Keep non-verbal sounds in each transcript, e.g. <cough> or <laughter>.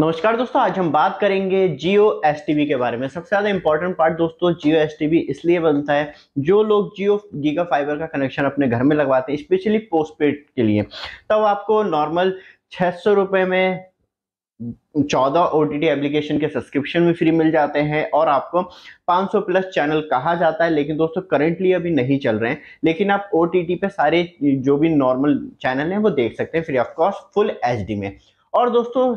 नमस्कार दोस्तों आज हम बात करेंगे जियो एस के बारे में सबसे ज़्यादा इंपॉर्टेंट पार्ट दोस्तों जियो एस इसलिए बनता है जो लोग जियो गीगा फाइबर का कनेक्शन अपने घर में लगवाते हैं स्पेशली पोस्ट के लिए तब आपको नॉर्मल छः सौ में चौदह ओ टी एप्लीकेशन के सब्सक्रिप्शन भी फ्री मिल जाते हैं और आपको 500 प्लस चैनल कहा जाता है लेकिन दोस्तों करेंटली अभी नहीं चल रहे हैं लेकिन आप ओ पे सारे जो भी नॉर्मल चैनल हैं वो देख सकते हैं free of cost full H में और दोस्तों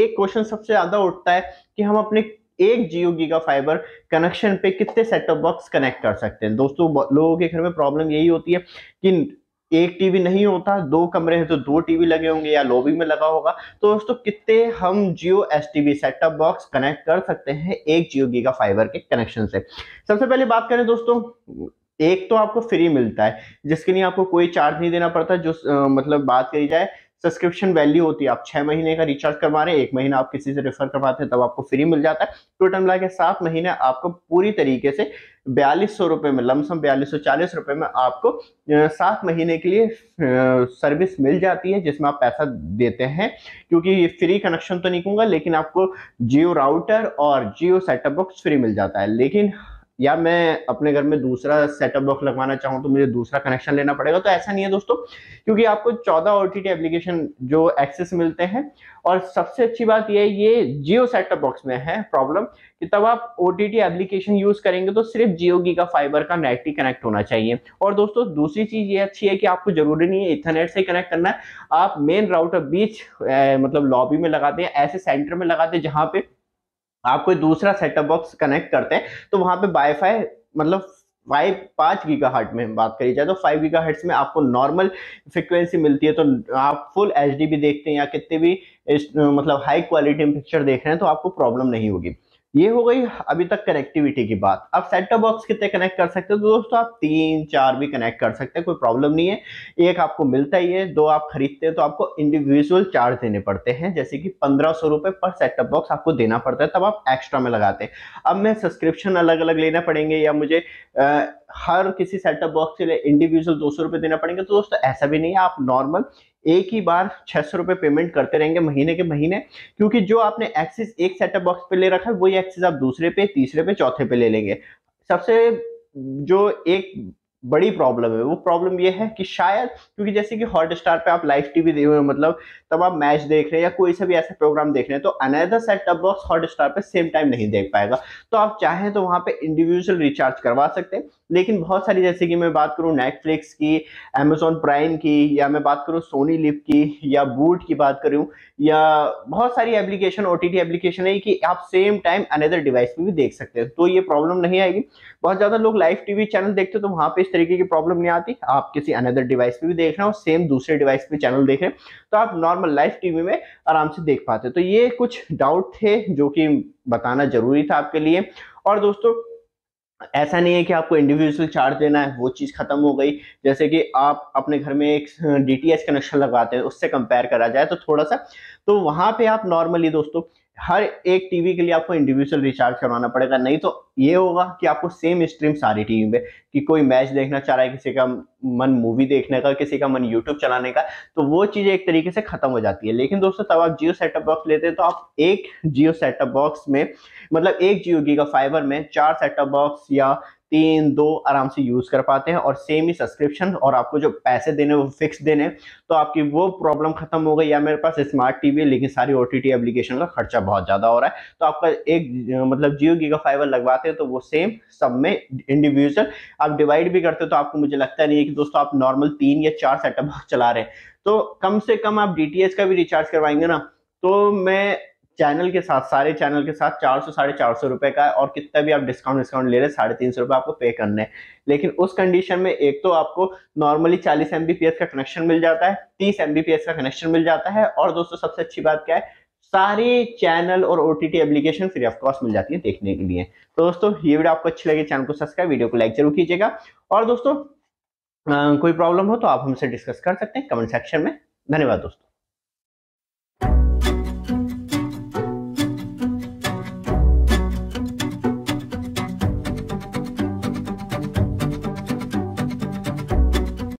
एक क्वेश्चन सबसे ज्यादा उठता है कि हम अपने एक जियो गीगा फाइबर कनेक्शन पे कितने सेट बॉक्स कनेक्ट कर सकते हैं दोस्तों लोगों के घर में प्रॉब्लम यही होती है कि एक टीवी नहीं होता दो कमरे हैं तो दो टीवी लगे होंगे या लॉबी में लगा होगा तो दोस्तों कितने हम Jio S TV set box connect कर सकते हैं एक जियो गीगा फाइबर के कनेक्शन से सबसे पहले बात करें दोस्तों एक तो आपको फ्री मिलता है जिसके लिए आपको कोई चार्ज नहीं देना पड़ता जो आ, मतलब बात करी जाए सब्सक्रिप्शन वैल्यू होती है आप छह महीने का रिचार्ज करवा रहे हैं एक महीना आप किसी से रेफर करवाते हैं तब आपको फ्री मिल जाता है टोटल मिला के सात महीने आपको पूरी तरीके से बयालीस सौ रुपये में लमसम बयालीस सौ चालीस रुपये में आपको सात महीने के लिए सर्विस मिल जाती है जिसमें आप पैसा देते हैं क्योंकि ये फ्री कनेक्शन तो नहीं कहूँगा लेकिन आपको जियो राउटर और जियो सेटअप बॉक्स फ्री मिल जाता है लेकिन या मैं अपने घर में दूसरा सेटअप बॉक्स लगवाना चाहूँ तो मुझे दूसरा कनेक्शन लेना पड़ेगा तो ऐसा नहीं है दोस्तों क्योंकि आपको चौदह ओ टी एप्लीकेशन जो एक्सेस मिलते हैं और सबसे अच्छी बात यह है ये जियो सेटअप बॉक्स में है प्रॉब्लम कि तब आप ओ टी एप्लीकेशन यूज करेंगे तो सिर्फ जियो की का फाइबर का नेट ही कनेक्ट होना चाहिए और दोस्तों दूसरी चीज ये अच्छी है कि आपको जरूरी नहीं है इथरनेट से कनेक्ट करना है आप मेन राउटर बीच मतलब लॉबी में लगाते हैं ऐसे सेंटर में लगाते हैं जहाँ पे आप कोई दूसरा सेटअप बॉक्स कनेक्ट करते हैं तो वहां पे वाईफाई मतलब फाइव पाँच गीगा हर्ट में बात करी जाए तो फाइव गीगा हर्ट्स में आपको नॉर्मल फ्रिक्वेंसी मिलती है तो आप फुल एच भी देखते हैं या कितने भी इस, मतलब हाई क्वालिटी में पिक्चर देख रहे हैं तो आपको प्रॉब्लम नहीं होगी ये हो गई अभी तक कनेक्टिविटी की बात अब सेट टॉप बॉक्स कितने कनेक्ट कर सकते हो तो दोस्तों आप तीन चार भी कनेक्ट कर सकते हैं कोई प्रॉब्लम नहीं है एक आपको मिलता ही है दो आप खरीदते हैं तो आपको इंडिविजुअल चार्ज देने पड़ते हैं जैसे कि पंद्रह सौ रुपये पर सेट टॉप बॉक्स आपको देना पड़ता है तब आप एक्स्ट्रा में लगाते हैं अब मैं सब्सक्रिप्शन अलग अलग लेना पड़ेंगे या मुझे आ, हर किसी सेटअप बॉक्स के लिए इंडिविजुअल दो सौ रुपए देना पड़ेंगे तो दोस्तों ऐसा भी नहीं है आप नॉर्मल एक ही बार छह सौ रुपए पेमेंट करते रहेंगे महीने के महीने क्योंकि जो आपने एक्सिस एक सेटअप बॉक्स पे ले रखा है वही एक्सिस आप दूसरे पे तीसरे पे चौथे पे ले लेंगे सबसे जो एक बड़ी प्रॉब्लम है वो प्रॉब्लम ये है कि शायद क्योंकि जैसे कि हॉट स्टार पर आप लाइव टीवी देख रहे हो मतलब तब आप मैच देख रहे हैं या कोई सा भी ऐसा प्रोग्राम देख रहे हैं तो another set top box Hotstar पर सेम टाइम नहीं देख पाएगा तो आप चाहें तो वहाँ पे इंडिविजुअल रिचार्ज करवा सकते हैं लेकिन बहुत सारी जैसे कि मैं बात करूँ नेटफ्लिक्स की अमेजोन प्राइम की या मैं बात करूँ सोनी लिप की या बूट की बात करूँ या बहुत सारी एप्लीकेशन ओ टी एप्लीकेशन है कि आप सेम टाइम अनदर डिवाइस में भी देख सकते हैं तो ये प्रॉब्लम नहीं आएगी बहुत ज़्यादा लोग लाइव टी चैनल देखते हो तो वहाँ पर तरीके की प्रॉब्लम नहीं आती आप किसी अनदर डिवाइस पे भी देख रहे हो सेम दूसरे डिवाइस पे चैनल देख रहे हैं तो आप नॉर्मल लाइव टीवी में आराम से देख पाते तो ये कुछ डाउट थे जो कि बताना जरूरी था आपके लिए और दोस्तों ऐसा नहीं है कि आपको इंडिविजुअल चार्ज देना है वो चीज़ खत्म हो गई जैसे कि आप अपने घर में एक डी कनेक्शन लगवाते हैं उससे कंपेयर करा जाए तो थोड़ा सा तो वहाँ पे आप नॉर्मली दोस्तों हर एक टीवी के लिए आपको इंडिविजुअल रिचार्ज करवाना पड़ेगा नहीं तो ये होगा कि आपको सेम स्ट्रीम सारी टीवी में कि कोई मैच देखना चाह रहा है किसी का मन मूवी देखने का किसी का मन यूट्यूब चलाने का तो वो चीज़ एक तरीके से खत्म हो जाती है लेकिन दोस्तों तब आप जियो सेटअप बॉक्स लेते हैं तो आप एक जियो सेटअप बॉक्स में मतलब एक जियो गीगा फाइबर में चार सेटअप बॉक्स या तीन दो आराम से यूज कर पाते हैं और सेम ही सब्सक्रिप्शन और आपको जो पैसे देने वो फिक्स देने तो आपकी वो प्रॉब्लम खत्म हो गई या मेरे पास स्मार्ट टीवी है लेकिन सारी ओ टी एप्लीकेशन का खर्चा बहुत ज़्यादा हो रहा है तो आपका एक मतलब जियो गीगा फाइबर लगवाते हैं तो वो सेम सब में इंडिविजुअल आप डिवाइड भी करते हो तो आपको मुझे लगता नहीं है कि दोस्तों आप नॉर्मल तीन या चार सेटअप <laughs> चला रहे हैं तो कम से कम आप डी का भी रिचार्ज करवाएंगे ना तो मैं चैनल के साथ सारे चैनल के साथ चार सौ साढ़े चार सौ रुपए का है और कितना भी आप डिस्काउंट डिस्काउंट ले रहे हैं साढ़े तीन सौ रुपए आपको पे करने हैं लेकिन उस कंडीशन में एक तो आपको नॉर्मली चालीस एमबीपीएस का कनेक्शन मिल जाता है तीस एमबीपीएस का कनेक्शन मिल जाता है और दोस्तों सबसे अच्छी बात क्या है सारे चैनल और OTT T application free of cost मिल जाती है देखने के लिए तो दोस्तों ये वीडियो आपको अच्छी लगे चैनल को सब्सक्राइब वीडियो को लाइक जरूर कीजिएगा और दोस्तों कोई प्रॉब्लम हो तो आप हमसे डिस्कस कर सकते हैं कमेंट सेक्शन में धन्यवाद दोस्तों